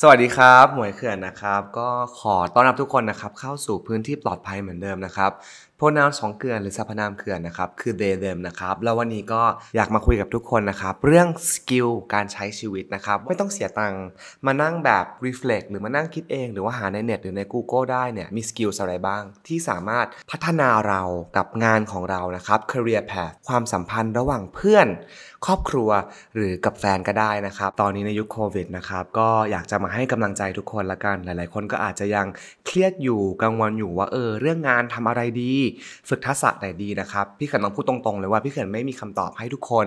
สวัสดีครับ หมวยเขื่อนนะครับ ก็ขอต้อนรับทุกคนนะครับเข้าสู่พื้นที่ปลอดภัยเหมือนเดิมนะครับ p r นามสองเกลือนหรือสรรพนามเกลือนนะครับ คือ they them นะครับ แล้ววันนี้ก็อยากมาคุยกับทุกคนนะครับ เรื่องสกิลการใช้ชีวิตนะครับ ไม่ต้องเสียตังค์มานั่งแบบ reflect หรือมานั่งคิดเอง หรือว่าหาในเน็ตหรือใน Google ได้เนี่ย มีสกิลอะไรบ้างที่สามารถพัฒนาเรากับงานของเรานะครับ career path ความสัมพันธ์ระหว่างเพื่อนครอบครัวหรือกับแฟนก็ได้นะครับตอนนี้ในยุคโควิดนะครับก็อยากจะมาให้กำลังใจทุกคนละกันหลาย ๆ คนก็อาจจะยังเครียดอยู่กังวลอยู่ว่าเออเรื่องงานทำอะไรดี ฝึกทักษะไหนดีนะครับ พี่เขินต้องพูดตรงๆ เลยว่าพี่เขินไม่มีคำตอบให้ทุกคน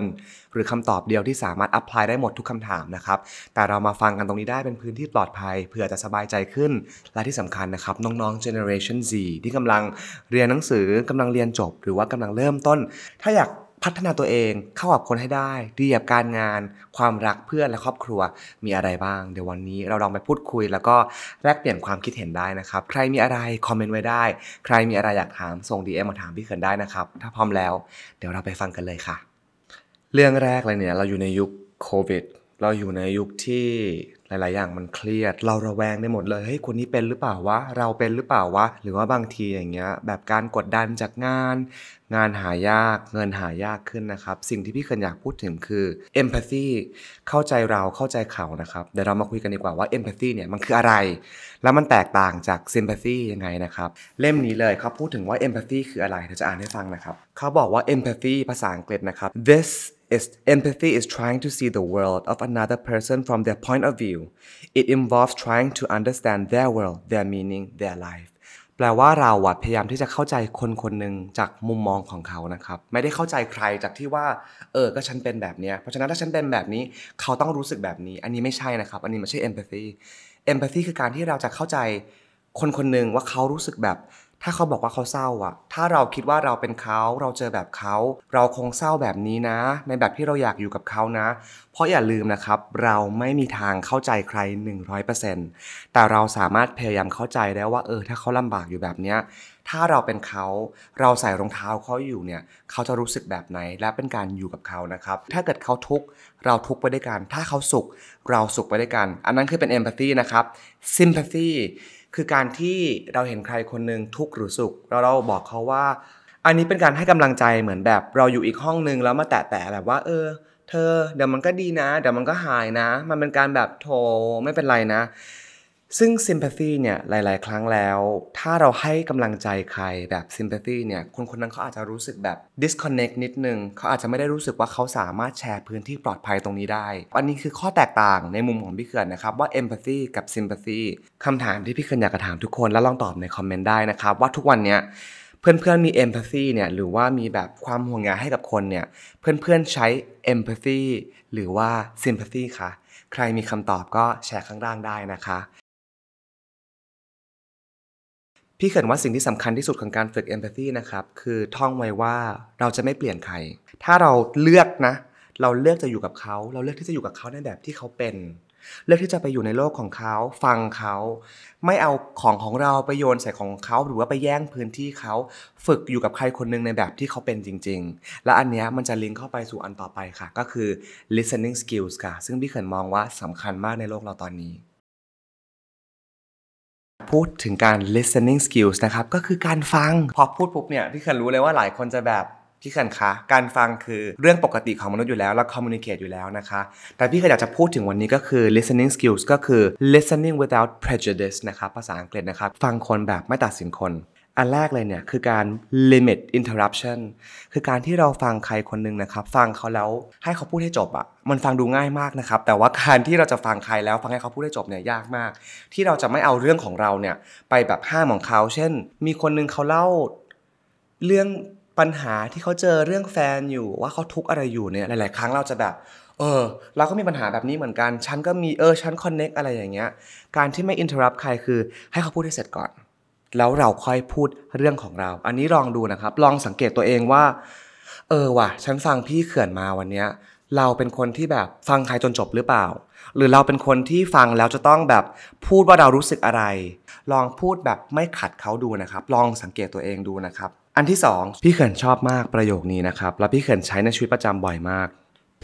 หรือคำตอบเดียวที่สามารถอัพพลายได้หมดทุกคำถามนะครับ แต่เรามาฟังกันตรงนี้ได้เป็นพื้นที่ปลอดภัยเผื่อจะสบายใจขึ้น และที่สำคัญนะครับน้องๆ Generation Z ที่กำลังเรียนหนังสือ กำลังเรียนจบ หรือว่ากำลังเริ่มต้นถ้าอยากพัฒนาตัวเองเข้ากับคนให้ได้ ดีกับการงาน ความรักเพื่อนและครอบครัวมีอะไรบ้าง เดี๋ยววันนี้เราลองไปพูดคุยแล้วก็แลกเปลี่ยนความคิดเห็นได้นะครับ ใครมีอะไรคอมเมนต์ไว้ได้ ใครมีอะไรอยากถามส่ง DM มาถามพี่เขินได้นะครับ ถ้าพร้อมแล้ว เดี๋ยวเราไปฟังกันเลยค่ะ เรื่องแรกเลยเนี่ยเราอยู่ในยุคโควิดเราอยู่ในยุคที่หลาย ๆ อย่างมันเครียด เราระแวงได้หมดเลย เฮ้ยคนนี้เป็นหรือเปล่าวะ เราเป็นหรือเปล่าวะ หรือว่าบางทีอย่างเงี้ย แบบการกดดันจากงาน งานหายาก เงินหายากขึ้นนะครับ สิ่งที่พี่เคนอยากพูดถึงคือ empathy เข้าใจเรา เข้าใจเขานะครับ เดี๋ยวเรามาคุยกันดีกว่าว่า empathy เนี่ยมันคืออะไร แล้วมันแตกต่างจาก sympathy ยังไงนะครับ เล่มนี้เลยเขาพูดถึงว่า empathy คืออะไร เดี๋ยวจะอ่านให้ฟังนะครับ เขาบอกว่า empathy ภาษาอังกฤษนะครับ this is empathy is trying to see the world of another person from their point of view. It involves trying to understand their world, their meaning, their life. แปลว่าเราอะพยายามที่จะเข้าใจคนคนหนึ่งจากมุมมองของเขา นะครับไม่ได้เข้าใจใครจากที่ว่าเออ ก็ฉันเป็นแบบเนี้ย เพราะฉะนั้นถ้าฉันเป็นแบบนี้เขาต้องรู้สึกแบบนี้ อันนี้ไม่ใช่นะครับ อันนี้ไม่ใช่ empathy empathy คือการที่เราจะเข้าใจคนคนหนึ่งว่าเขา รู้สึกแบบถ้าเขาบอกว่าเขาเศร้า อ่ะ ถ้าเราคิดว่าเราเป็นเขา เราเจอแบบเขา เราคงเศร้าแบบนี้นะ ในแบบที่เราอยากอยู่กับเขานะ เพราะอย่าลืมนะครับ เราไม่มีทางเข้าใจใคร 100%แต่เราสามารถพยายามเข้าใจได้ว่า เออถ้าเขาลำบากอยู่แบบเนี้ยถ้าเราเป็นเขา เราใส่รองเท้าเขาอยู่เนี่ย เขาจะรู้สึกแบบไหน และเป็นการอยู่กับเขานะครับ ถ้าเกิดเขาทุกข์ เราทุกข์ไปด้วยกัน ถ้าเขาสุข เราสุขไปด้วยกัน อันนั้นคือเป็นเอมพัตตีนะครับ ซิมพัตตีคือการที่เราเห็นใครคนหนึ่งทุกข์หรือสุขเราเราบอกเขาว่า อันนี้เป็นการให้กำลังใจเหมือนแบบเราอยู่อีกห้องนึงแล้วมาแตะแตะแบบว่า เออ เธอเดี๋ยวมันก็ดีนะ เดี๋ยวมันก็หายนะ มันเป็นการแบบโทรไม่เป็นไรนะซึ่ง sympathy เนี่ยหลายๆ ครั้งแล้ว ถ้าเราให้กำลังใจใครแบบ sympathy เนี่ยคนคนนั้นเขาอาจจะรู้สึกแบบ disconnect นิดนึง เขาอาจจะไม่ได้รู้สึกว่าเขาสามารถแชร์พื้นที่ปลอดภัยตรงนี้ได้อันนี้คือข้อแตกต่างในมุมของพี่เขื่อนนะครับ ว่า empathy กับ sympathy คำถามที่พี่เขื่อนอยากจะถามทุกคนแล้วลองตอบในคอมเมนต์ได้นะครับ ว่าทุกวันเนี้ยเพื่อนๆมี empathy เนี่ยหรือว่ามีแบบความห่วงใยให้กับคนเนี่ยเพื่อนๆใช้ empathy หรือว่า sympathy คะใครมีคำตอบก็แชร์ข้างล่างได้นะคะพี่เขินว่าสิ่งที่สำคัญที่สุดของการฝึกเอมพัตตีนะครับ คือท่องไว้ว่าเราจะไม่เปลี่ยนใคร ถ้าเราเลือกนะ เราเลือกจะอยู่กับเขา เราเลือกที่จะอยู่กับเขาในแบบที่เขาเป็น เลือกที่จะไปอยู่ในโลกของเขา ฟังเขา ไม่เอาของของเราไปโยนใส่ของเขาหรือว่าไปแย่งพื้นที่เขาฝึกอยู่กับใครคนหนึ่งในแบบที่เขาเป็นจริงๆ และอันนี้มันจะลิงก์เข้าไปสู่อันต่อไปค่ะก็คือ listening skills ค่ะ ซึ่งพี่เขินมองว่าสำคัญมากในโลกเราตอนนี้พูดถึงการ listening skills นะครับ ก็คือการฟัง พอพูดปุ๊บเนี่ย พี่ขันรู้เลยว่าหลายคนจะแบบ พี่ขันคะ การฟังคือเรื่องปกติของมนุษย์อยู่แล้วเรา communicate อยู่แล้วนะคะ แต่พี่ขันอยากจะพูดถึงวันนี้ก็คือ listening skills ก็คือ listening without prejudice นะครับ ภาษาอังกฤษนะครับ ฟังคนแบบไม่ตัดสินคนอันแรกเลยเนี่ยคือการ limit interruption คือการที่เราฟังใครคนหนึ่งนะครับฟังเขาแล้วให้เขาพูดให้จบอะมันฟังดูง่ายมากนะครับแต่ว่าการที่เราจะฟังใครแล้วฟังให้เขาพูดให้จบเนี่ยยากมาก ที่เราจะไม่เอาเรื่องของเราเนี่ยไปแบบห้ามของเขา เช่น มีคนนึงเขาเล่าเรื่องปัญหาที่เขาเจอเรื่องแฟนอยู่ว่าเขาทุกข์อะไรอยู่เนี่ยหลาย ๆ ครั้งเราจะแบบเออเราก็มีปัญหาแบบนี้เหมือนกันฉันก็มีเออฉันคอนเน็กอะไรอย่างเงี้ย การที่ไม่อินเทอร์รับใครคือ ให้เขาพูดให้เสร็จก่อนแล้วเราค่อยพูดเรื่องของเรา อันนี้ลองดูนะครับ ลองสังเกตตัวเองว่า เออว่ะ ฉันฟังพี่เขื่อนมาวันเนี้ยเราเป็นคนที่แบบฟังใครจนจบหรือเปล่า หรือเราเป็นคนที่ฟังแล้วจะต้องแบบ พูดว่าเรารู้สึกอะไร ลองพูดแบบไม่ขัดเขาดูนะครับ ลองสังเกตตัวเองดูนะครับ อันที่ 2 พี่เขื่อนชอบมากประโยคนี้นะครับ แล้วพี่เขื่อนใช้ในชีวิตประจำบ่อยมาก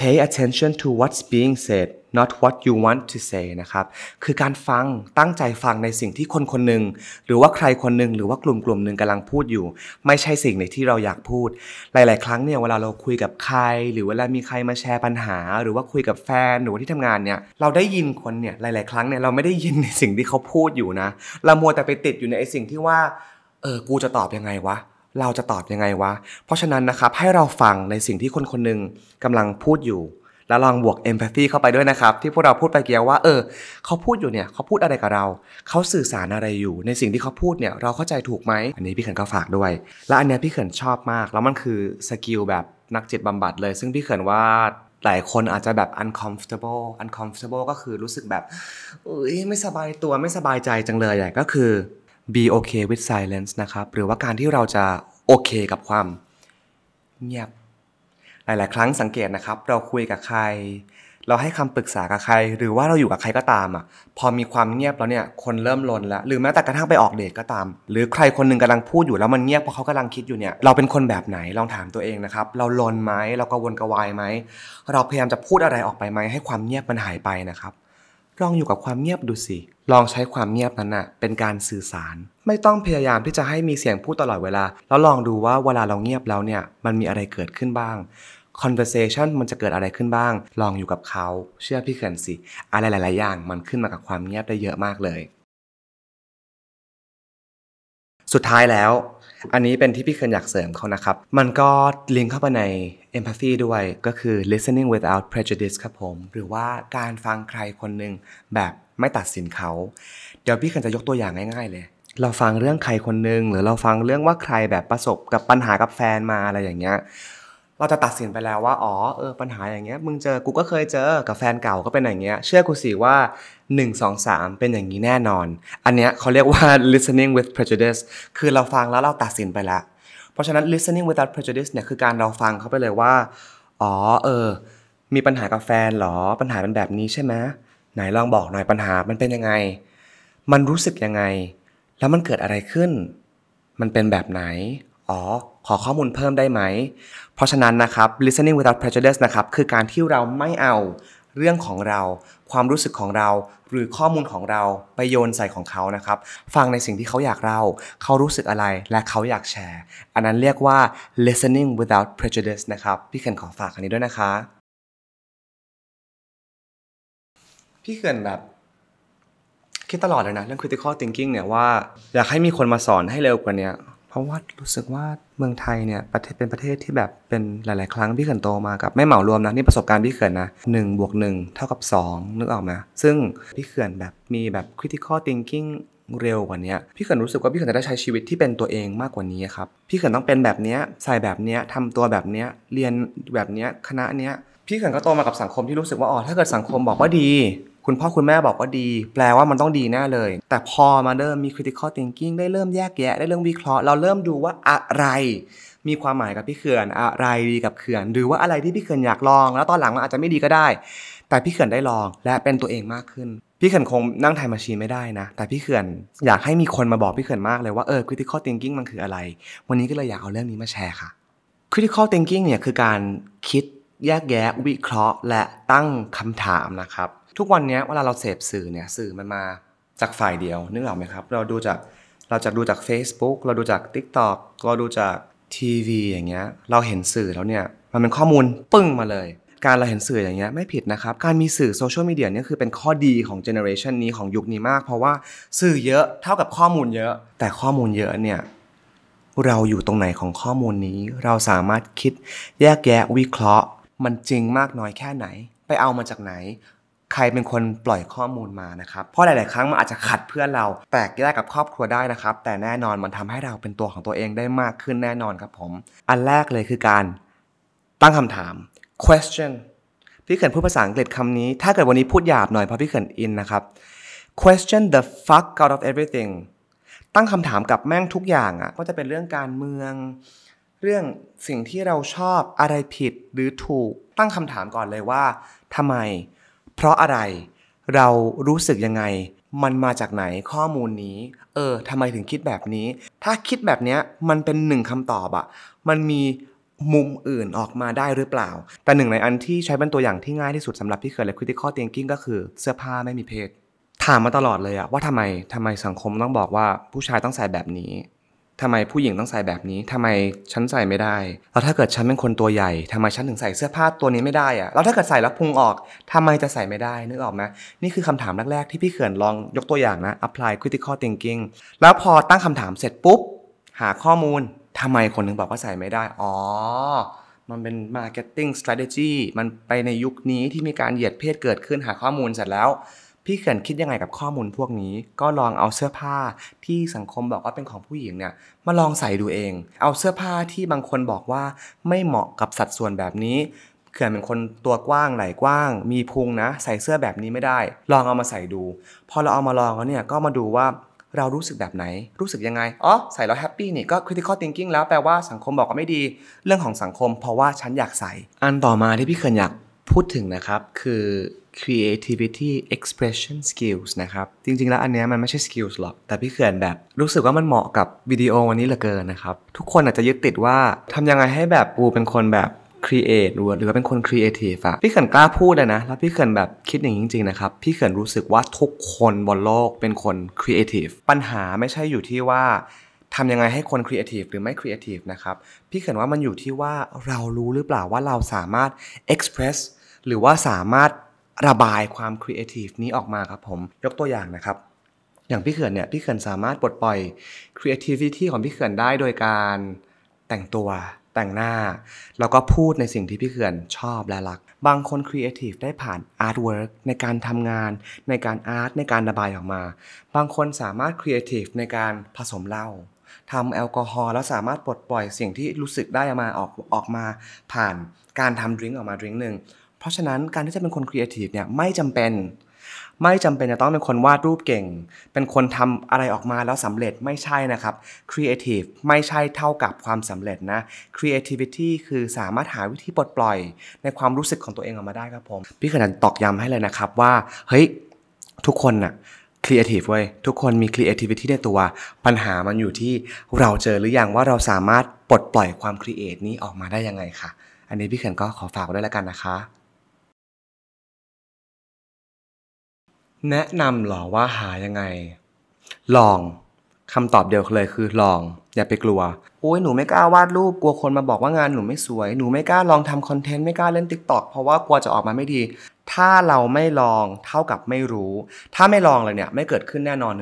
pay attention to what's being said not what you want to say นะครับ คือการฟัง ตั้งใจฟังในสิ่งที่คนคนหนึ่ง หรือว่าใครคนหนึ่ง หรือว่ากลุ่มกลุ่มหนึ่งกำลังพูดอยู่ ไม่ใช่สิ่งในที่เราอยากพูด หลายๆ ครั้งเนี่ย เวลาเราคุยกับใคร หรือเวลามีใครมาแชร์ปัญหา หรือว่าคุยกับแฟน หรือว่าที่ทำงานเนี่ย เราได้ยินคนเนี่ย หลาย ๆ ครั้งเนี่ย เราไม่ได้ยินในสิ่งที่เขาพูดอยู่นะ เรามัวแต่ไปติดอยู่ในไอ้สิ่งที่ว่า เออ กูจะตอบยังไงวะ เราจะตอบยังไงวะ เพราะฉะนั้นนะครับ ให้เราฟังในสิ่งที่คนคนหนึ่งกำลังพูดอยู่แล้วลองบวก empathy เข้าไปด้วยนะครับ ที่พวกเราพูดไปเกี่ยวว่าเออ เขาพูดอยู่เนี่ย เขาพูดอะไรกับเรา เขาสื่อสารอะไรอยู่ ในสิ่งที่เขาพูดเนี่ยเราเข้าใจถูกไหมอันนี้พี่เขินก็ฝากด้วย และอันเนี้ยพี่เขินชอบมาก แล้วมันคือสกิลแบบนักจิตบำบัดเลย ซึ่งพี่เขินว่าหลายคนอาจจะแบบ uncomfortable uncomfortable ก็คือรู้สึกแบบเอ้ยไม่สบายตัวไม่สบายใจจังเลยอย่างก็คือ be okay with silence นะครับหรือว่าการที่เราจะโอเค กับความเงียบหลายๆครั้งสังเกตนะครับเราคุยกับใคร เราให้คำปรึกษากับใคร หรือว่าเราอยู่กับใครก็ตามอ่ะพอมีความเงียบแล้วเนี่ยคนเริ่มลนแล้วหรือแม้แต่กระทั่งไปออกเดทก็ตาม หรือใครคนหนึ่งกำลังพูดอยู่แล้วมันเงียบเพราะเขากำลังคิดอยู่เนี่ยเราเป็นคนแบบไหนลองถามตัวเองนะครับเราลนไหมเรากังวลกระวายไหมเราพยายามจะพูดอะไรออกไปไหมให้ความเงียบมันหายไปนะครับลองอยู่กับความเงียบดูสิลองใช้ความเงียบนั้นนะ่ะเป็นการสื่อสาร ไม่ต้องพยายามที่จะให้มีเสียงพูดตลอดเวลาแล้วลองดูว่าเวลาเราเงียบแล้วเนี่ยมันมีอะไรเกิดขึ้นบ้าง conversation มันจะเกิดอะไรขึ้นบ้าง ลองอยู่กับเขาเชื่อพี่เขินสิ อะไรหลาย ๆ อย่างมันขึ้นมากับความเงียบได้เยอะมากเลย สุดท้ายแล้ว อันนี้เป็นที่พี่เขินอยากเสริมเขานะครับ มันก็ลิงก์เข้าไปใน empathy ด้วยก็คือ listening without prejudice ครับผม หรือว่าการฟังใครคนหนึ่งแบบไม่ตัดสินเขา เดี๋ยวพี่เขินจะยกตัวอย่างง่าย ๆ เลย เราฟังเรื่องใครคนหนึ่งหรือเราฟังเรื่องว่าใครแบบประสบกับปัญหากับแฟนมาอะไรอย่างเงี้ยเราจะตัดสินไปแล้วว่าอ๋อเออปัญหาอย่างเงี้ยมึงเจอกูก็เคยเจอกับแฟนเก่าก็เป็นอย่างเงี้ยเชื่อกูสิว่า1 2 3เป็นอย่างนี้แน่นอน อันเนี้ยเขาเรียกว่า listening with prejudice คือเราฟังแล้วเราตัดสินไปแล้ว เพราะฉะนั้น listening without prejudice เนี่ยคือการเราฟังเขาไปเลยว่าอ๋อเออมีปัญหากับแฟนหรอปัญหาเป็นแบบนี้ใช่ไหมไหนลองบอกหน่อยปัญหามันเป็นยังไง มันรู้สึกยังไง แล้วมันเกิดอะไรขึ้น มันเป็นแบบไหนอ๋อขอข้อมูลเพิ่มได้ไหมเพราะฉะนั้นนะครับ listening without prejudice นะครับ คือการที่เราไม่เอาเรื่องของเรา ความรู้สึกของเรา หรือข้อมูลของเราไปโยนใส่ของเขา นะครับ ฟังในสิ่งที่เขาอยากเล่าเขารู้สึกอะไรและเขาอยากแชร์ อันนั้นเรียกว่า listening without prejudice นะครับ พี่เขินขอฝากอันนี้ด้วยนะคะ พี่เขินแบบคิดตลอดเลยนะเรื่อง critical thinking เนี่ยว่าอยากให้มีคนมาสอนให้เร็วกว่านี้เพราะว่ารู้สึกว่าเมืองไทยเนี่ยประเทศเป็นประเทศที่แบบเป็นหลายๆ ครั้งพี่เขินโตมากับไม่เหมารวมนะนี่ประสบการณ์พี่เขินนะหนึ่งบวกหนึ่งเท่ากับ2นึกออกไหมซึ่งพี่เขินแบบมีแบบ critical thinking เร็วกว่านี้พี่เขินรู้สึกว่าพี่เขินจะได้ใช้ชีวิตที่เป็นตัวเองมากกว่านี้ครับพี่เขินต้องเป็นแบบนี้ใส่แบบนี้ทำตัวแบบนี้เรียนแบบนี้คณะนี้พี่เขินก็โตมากับสังคมที่รู้สึกว่าอ๋อถ้าเกิดสังคมบอกว่าดีคุณพ่อคุณแม่บอกว่าดี แปลว่ามันต้องดีแน่เลย แต่พอมาเริ่มมี critical thinking ได้เริ่มแยกแยะ ได้เริ่มวิเคราะห์เราเริ่มดูว่าอะไร มีความหมายกับพี่เขื่อนอะไรดีกับเขื่อนหรือว่าอะไรที่พี่เขื่อนอยากลองแล้วตอนหลังมันอาจจะไม่ดีก็ได้ แต่พี่เขื่อนได้ลองและเป็นตัวเองมากขึ้น พี่เขื่อนคงนั่งไทม์มาชีนไม่ได้นะ แต่พี่เขื่อนอยากให้มีคนมาบอกพี่เขื่อนมากเลยว่าเออ critical thinking มันคืออะไร วันนี้ก็เลยอยากเอาเรื่องนี้มาแชร์ค่ะ critical thinking เนี่ยคือการคิดแยกแยะวิเคราะห์ และตั้งคาถามนะครับทุกวันนี้เวลาเราเสพสื่อเนี่ยสื่อมันมาจากฝ่ายเดียวนึกออกไหมครับเราดูจากเราจะดูจาก Facebook เราดูจาก TikTok เราดูจากทีวีอย่างเงี้ยเราเห็นสื่อแล้วเนี่ยมันเป็นข้อมูลปึ้งมาเลย การเราเห็นสื่ออย่างเงี้ยไม่ผิดนะครับการมีสื่อโซเชียลมีเดียเนี่ยคือเป็นข้อดีของเจเนอเรชันนี้ของยุคนี้มาก เพราะว่าสื่อเยอะเท่ากับข้อมูลเยอะ แต่ข้อมูลเยอะเนี่ยเราอยู่ตรงไหนของข้อมูลนี้ เราสามารถคิดแยกแยะวิเคราะห์มันจริงมากน้อยแค่ไหนไปเอามาจากไหนใครเป็นคนปล่อยข้อมูลมานะครับ เพราะหลาย ๆ ครั้งมันอาจจะขัดเพื่อนเรา แตกแยกกับครอบครัวได้นะครับ แต่แน่นอนมันทำให้เราเป็นตัวของตัวเองได้มากขึ้นแน่นอนครับผม อันแรกเลยคือการ ตั้งคำถาม question พี่เขินพูดภาษาอังกฤษคำนี้ ถ้าเกิดวันนี้พูดหยาบหน่อยเพราะพี่เขินอินนะครับ question the fuck out of everything ตั้งคำถามกับแม่งทุกอย่างอะ่ะ ก็จะเป็นเรื่องการเมือง เรื่องสิ่งที่เราชอบ อะไรผิดหรือถูก ตั้งคำถามก่อนเลยว่าทำไมเพราะอะไรเรารู้สึกยังไง มันมาจากไหนข้อมูลนี้ เออทำไมถึงคิดแบบนี้ ถ้าคิดแบบเนี้ยมันเป็นหนึ่งคำตอบอะมันมีมุมอื่นออกมาได้หรือเปล่า แต่หนึ่งในอันที่ใช้เป็นตัวอย่างที่ง่ายที่สุดสำหรับพี่เขินและ c r i t i c a เตียงกิ้งก็คือเสื้อผ้าไม่มีเพศ ถามมาตลอดเลยอะว่าทำไมทำไมสังคมต้องบอกว่า ผู้ชายต้องใส่แบบนี้ทำไมผู้หญิงต้องใส่แบบนี้ทำไมฉันใส่ไม่ได้ แล้วถ้าเกิดฉันเป็นคนตัวใหญ่ทำไมฉันถึงใส่เสื้อผ้าตัวนี้ไม่ได้อะแล้วถ้าเกิดใส่แล้วพุงออกทำไมจะใส่ไม่ได้นึกออกไหมนี่คือคำถามแรกๆที่พี่เขื่อนลองยกตัวอย่างนะ apply critical thinking แล้วพอตั้งคำถามเสร็จปุ๊บ หาข้อมูลทำไมคนนึงบอกว่าใส่ไม่ได้ อ๋อ มันเป็น marketing strategy มันไปในยุคนี้ที่มีการเหยียดเพศเกิดขึ้น หาข้อมูลเสร็จแล้วพี่เขื่อนคิดยังไงกับข้อมูลพวกนี้ ก็ลองเอาเสื้อผ้าที่สังคมบอกว่าเป็นของผู้หญิงเนี่ยมาลองใส่ดูเอง เอาเสื้อผ้าที่บางคนบอกว่าไม่เหมาะกับสัดส่วนแบบนี้เขื่อนเป็นคนตัวกว้างไหล่กว้าง มีพุงนะ ใส่เสื้อแบบนี้ไม่ได้ ลองเอามาใส่ดู พอเราเอามาลองแล้วเนี่ยก็มาดูว่าเรารู้สึกแบบไหน รู้สึกยังไงอ๋อใส่แล้วแฮปปี้นี่ก็ critical thinking แล้วแปลว่าสังคมบอกว่าไม่ดี เรื่องของสังคม เพราะว่าฉันอยากใส่ อันต่อมาที่พี่เขินอยากพูดถึงนะครับ คือ creativity expression skills นะครับ จริงๆ แล้วอันนี้มันไม่ใช่ skills หรอกแต่พี่เขื่อนแบบรู้สึกว่ามันเหมาะกับวิดีโอวันนี้เหลือเกินนะครับ ทุกคนอาจจะยึดติดว่าทำยังไงให้แบบปูเป็นคนแบบ create หรือว่าเป็นคน creative อะพี่เขื่อนกล้าพูดเลยนะ แล้วพี่เขื่อนแบบคิดอย่างจริงๆนะครับพี่เขื่อนรู้สึกว่าทุกคนบนโลกเป็นคน creative ปัญหาไม่ใช่อยู่ที่ว่าทำยังไงให้คนครีเอทีฟหรือไม่ครีเอทีฟนะครับพี่เขียนว่ามันอยู่ที่ว่าเรารู้หรือเปล่าว่าเราสามารถ express หรือว่าสามารถระบายความครีเอทีฟนี้ออกมาครับผมยกตัวอย่างนะครับอย่างพี่เขื่อนเนี่ยพี่เขื่อนสามารถปลดปล่อยครีเอทีฟิตี้ของพี่เขื่อนได้โดยการแต่งตัวแต่งหน้า แล้วก็พูดในสิ่งที่พี่เขื่อนชอบและรักบางคนครีเอทีฟได้ผ่านอาร์ตเวิร์กในการทำงานในการอาร์ตในการระบายออกมา บางคนสามารถครีเอทีฟในการผสมเหล้าทำแอลกอฮอล์แล้วสามารถปลดปล่อยสิ่งที่รู้สึกได้มาออกออกมาผ่านการทำดริงก์ออกมาดริงก์หนึ่งเพราะฉะนั้น การที่จะเป็นคนครีเอทีฟเนี่ยไม่จำเป็น ไม่จำเป็นจะต้องเป็นคนวาดรูปเก่ง เป็นคนทำอะไรออกมาแล้วสำเร็จไม่ใช่นะครับครีเอทีฟไม่ใช่เท่ากับความสำเร็จนะครีเอทีฟิตี้คือสามารถหาวิธีปลดปล่อย ในความรู้สึกของตัวเองออกมาได้ครับผมพี่ขนาดตอกย้ำให้เลยนะครับว่าเฮ้ยทุกคนน่ะครีเอทีฟเว้ยทุกคนมีครีเอทีฟิตี้ในตัว ปัญหา มันอยู่ที่เราเจอหรืออยัง ว่าเราสามารถปลดปล่อยความครีเอทนี้ออกมาได้ยังไงคะ่ะ อันนี้พี่เขนก็ขอฝากไว้แล้วกันนะคะแนะนำหรอว่าหายังไง ลองคำตอบเดียวเลย คือลอง อย่าไปกลัว โอ้ยหนูไม่กล้าวาดรูปกลัวคนมาบอกว่างานหนูไม่สวยหนูไม่กล้าลองทำคอนเทนต์ไม่กล้าเล่นติ๊กต็อกเพราะว่ากลัวจะออกมาไม่ดี ถ้าเราไม่ลองเท่ากับไม่รู้ ถ้าไม่ลองเลยเนี่ยไม่เกิดขึ้นแน่นอน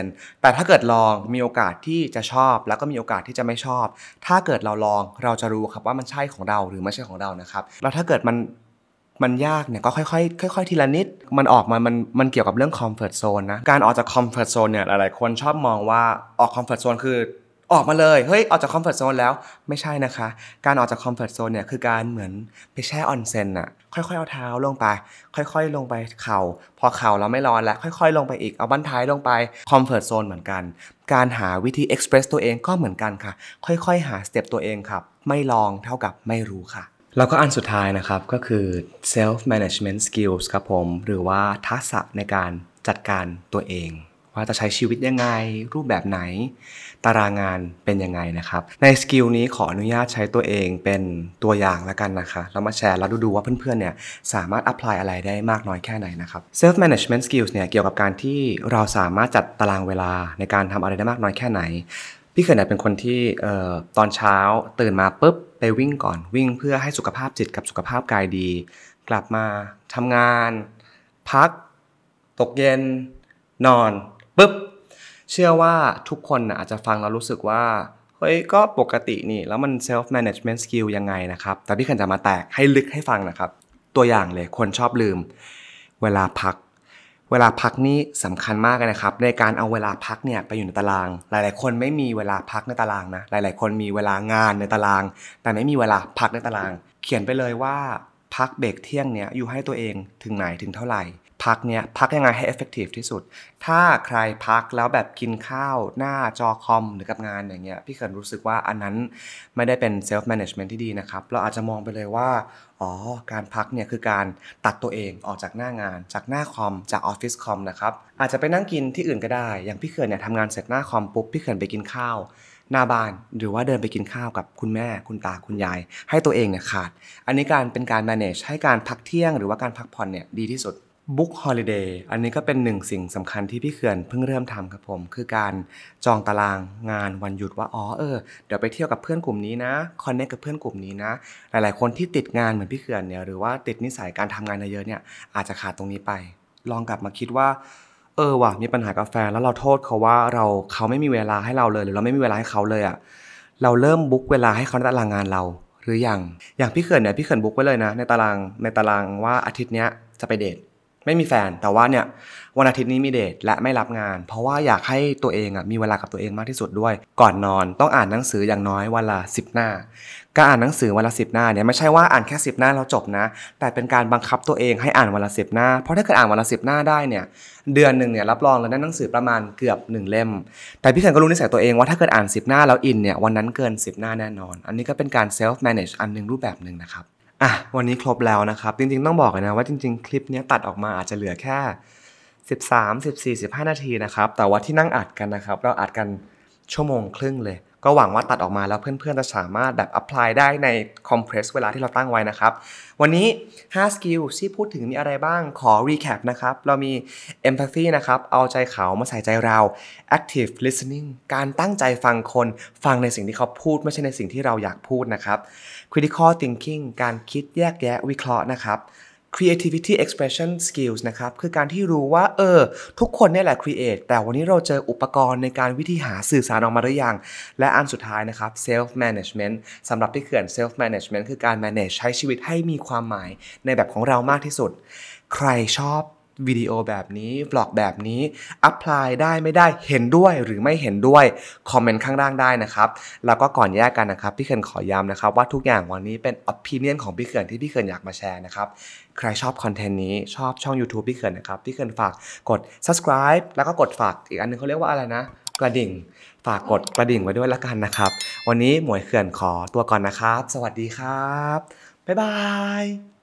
100%แต่ถ้าเกิดลองมีโอกาสที่จะชอบแล้วก็มีโอกาสที่จะไม่ชอบ ถ้าเกิดเราลองเราจะรู้ครับว่ามันใช่ของเราหรือไม่ใช่ของเรานะครับ แล้วถ้าเกิดมันมันยากเนี่ยก็ค่อยๆค่อยๆทีละนิดมันออกมามันมันเกี่ยวกับเรื่องคอมฟอร์ทโซนนะการออกจากคอมฟอร์ทโซนเนี่ยหลายๆคนชอบมองว่าออกคอมฟอร์ทโซนคือ ออกมาเลยเฮ้ยออกจากคอมฟอร์ทโซนแล้วไม่ใช่นะคะ การออกจากคอมฟอร์ทโซนเนี่ยคือการเหมือนไปแช่ออนเซ็นอะค่อยๆเอาเท้าลงไป ค่อยๆลงไปเข่าพอเข่าเราไม่ร้อนแล้ว ค่อยๆ ลงไปอีกเอาบั้นท้ายลงไปคอมฟอร์ทโซนเหมือนกัน การหาวิธีเอ็กซ์เพรสตัวเองก็เหมือนกันค่ะ ค่อยๆหาสเต็ปตัวเองครับไม่ลองเท่ากับไม่รู้ค่ะแล้วก็อันสุดท้ายนะครับ ก็คือ self management skills ครับผม หรือว่าทักษะในการจัดการตัวเอง ว่าจะใช้ชีวิตยังไงรูปแบบไหน ตารางงานเป็นยังไงนะครับ ในสกิลนี้ขออนุญาตใช้ตัวเองเป็นตัวอย่างแล้วกันนะคะเรามาแชร์แล้วดูว่าเพื่อนๆเนี่ยสามารถอ p พ l y ายอะไรได้มากน้อยแค่ไหนนะครับ self management skills เนี่ยเกี่ยวกับการที่เราสามารถจัดตารางเวลาในการทำอะไรได้มากน้อยแค่ไหนพี่เขินเนี่ยเป็นคนที่ตอนเช้าตื่นมาปุ๊บไปวิ่งก่อน วิ่งเพื่อให้สุขภาพจิตกับสุขภาพกายดี กลับมาทำงาน พัก ตกเย็น นอนปุ๊บเชื่อว่าทุกคนนะอาจจะฟังแล้วรู้สึกว่าเฮ้ยก็ปกตินี่แล้วมัน self management skill ยังไงนะครับ แต่พี่เขืนจะมาแตกให้ลึกให้ฟังนะครับ ตัวอย่างเลยคนชอบลืมเวลาพักเวลาพักนี่สำคัญมากเลยนะครับในการเอาเวลาพักเนี่ยไปอยู่ในตาราง หลาย ๆ คนไม่มีเวลาพักในตารางนะหลาย ๆ คนมีเวลางานในตาราง แต่ไม่มีเวลาพักในตาราง เขียนไปเลยว่าพักเบรกเที่ยงเนี่ยอยู่ให้ตัวเองถึงไหนถึงเท่าไหร่พักเนี่ยพักยังไงให้เอฟเฟกตีฟที่สุด ถ้าใครพักแล้วแบบกินข้าวหน้าจอคอมหรือกับงานอย่างเงี้ยพี่เขินรู้สึกว่าอันนั้นไม่ได้เป็นเซลฟ์แมネจเมน n ์ที่ดีนะครับ เราอาจจะมองไปเลยว่า อ๋อ การพักเนี่ยคือการตัดตัวเองออกจากหน้างาน จากหน้าคอมจากออฟฟิศคอมนะครับอาจจะไปนั่งกินที่อื่นก็ได้ อย่างพี่เขินเนี่ยทำงานเสร็จหน้าคอมปุ๊บ พี่เขินไปกินข้าวหน้าบ้าน หรือว่าเดินไปกินข้าวกับคุณแม่ คุณตาคุณยาย ให้ตัวเองเนี่ยขาดอันนี้การเป็นการ manage ให้การพักเที่ยงหรือว่าการพักผ่อนเนี่ยดีที่สุดบุ๊กฮอลิเดย์อันนี้ก็เป็นหนึ่งสิ่งสำคัญที่พี่เขื่อนเพิ่งเริ่มทำครับผมคือการจองตารางงานวันหยุดว่าอ๋อเออ เดี๋ยวไปเที่ยวกับเพื่อนกลุ่มนี้นะคอนเนคกับเพื่อนกลุ่มนี้นะ หลายๆ คนที่ติดงานเหมือนพี่เขื่อนเนี่ยหรือว่าติดนิสัยการทำงานเยอะเนี่ยอาจจะขาดตรงนี้ไป ลองกลับมาคิดว่าเออว่ะมีปัญหากาแฟแล้วเราโทษเขาว่าเราเขาไม่มีเวลาให้เราเลย หรือเราไม่มีเวลาให้เขาเลยอะ่ะเราเริ่มบุ๊กเวลาให้เขาในตารางงานเราหรืออยังอย่างพี่เขื่อนเนี่ยพี่เขื่อนบุ๊กไว้เลยนะในตารางในตารางว่าอาทิตย์เนี้ยจะไปเดทไม่มีแฟน แต่ว่าเนี่ยวันอาทิตย์นี้มีเดท และไม่รับงาน เพราะว่าอยากให้ตัวเองอ่ะมีเวลากับตัวเองมากที่สุดด้วย ก่อนนอนต้องอ่านหนังสืออย่างน้อยวันละสิบหน้าการอ่านหนังสือวันละสิบหน้าเนี่ยไม่ใช่ว่าอ่านแค่สิบหน้าแล้วจบนะแต่เป็นการบังคับตัวเองให้อ่านวันละสิบหน้า เพราะถ้าเกิดอ่านวันละสิบหน้าได้เนี่ย เดือนหนึ่งเนี่ยรับรองเวนั่้หนังสือประมาณเกือบหนึ่งเล่ม แต่พี่แขนก็รู้นิสัยตัวเองว่าถ้าเกิดอ่านสิบหน้าแล้วอินเนี่ยวันนั้นเกินสิบหน้าแน่นอน อันนี้ก็เป็นการ self manage อันหนึ่งรูปแบบหนึ่งนะครับ่ะวันนี้ครบแล้วนะครับ จริงๆต้องบอกนะว่าจริงๆคลิปนี้ตัดออกมาอาจจะเหลือแค่ 13 14 15 นาทีนะครับ แต่ว่าที่นั่งอัดกันนะครับเราอัดกันชั่วโมงครึ่งเลยก็หวังว่าตัดออกมาแล้วเพื่อนๆ จะสามารถแบบอ p พพลายได้ในคอมเพรสเวลาที่เราตั้งไว้นะครับ วันนี้5สกิลที่พูดถึงมีอะไรบ้างขอรีแคปนะครับ เรามี empathy นะครับเอาใจเขามาใส่ใจเรา active listening การตั้งใจฟังคนฟังในสิ่งที่เขาพูด ไม่ใช่ในสิ่งที่เราอยากพูดนะครับ critical thinking การคิดแยกแยะวิเคราะห์นะครับ creativity expression skills นะครับ คือการที่รู้ว่าเออ ทุกคนเนี่ยแหละ create แต่วันนี้เราเจออุปกรณ์ในการวิธีหาสื่อสารออกมาหรือยังและอันสุดท้ายนะครับ self management สำหรับที่เขื่อน self management คือการ manage ใช้ชีวิตให้มีความหมาย ในแบบของเรามากที่สุด ใครชอบวิดีโอแบบนี้บล็อกแบบนี้อัพพลายได้ไม่ได้เห็นด้วยหรือไม่เห็นด้วยคอมเมนต์ข้างล่างได้นะครับ แล้วก็ก่อนแยกกันนะครับ พี่เขินขอย้ำนะครับ ว่าทุกอย่างวันนี้เป็นอภินียนของพี่เขินที่พี่เขินอยากมาแชร์นะครับ ใครชอบคอนเทนต์นี้ชอบช่อง YouTube พี่เขินนะครับพี่เขินฝากกด subscribe แล้วก็กดฝาก อีกอันนึงเขาเรียกว่าอะไรนะ กระดิ่งฝากกดกระดิ่งไว้ด้วยละกันนะครับ วันนี้หมวยเขื่อนขอตัวก่อนนะครับ สวัสดีครับบ๊ายบาย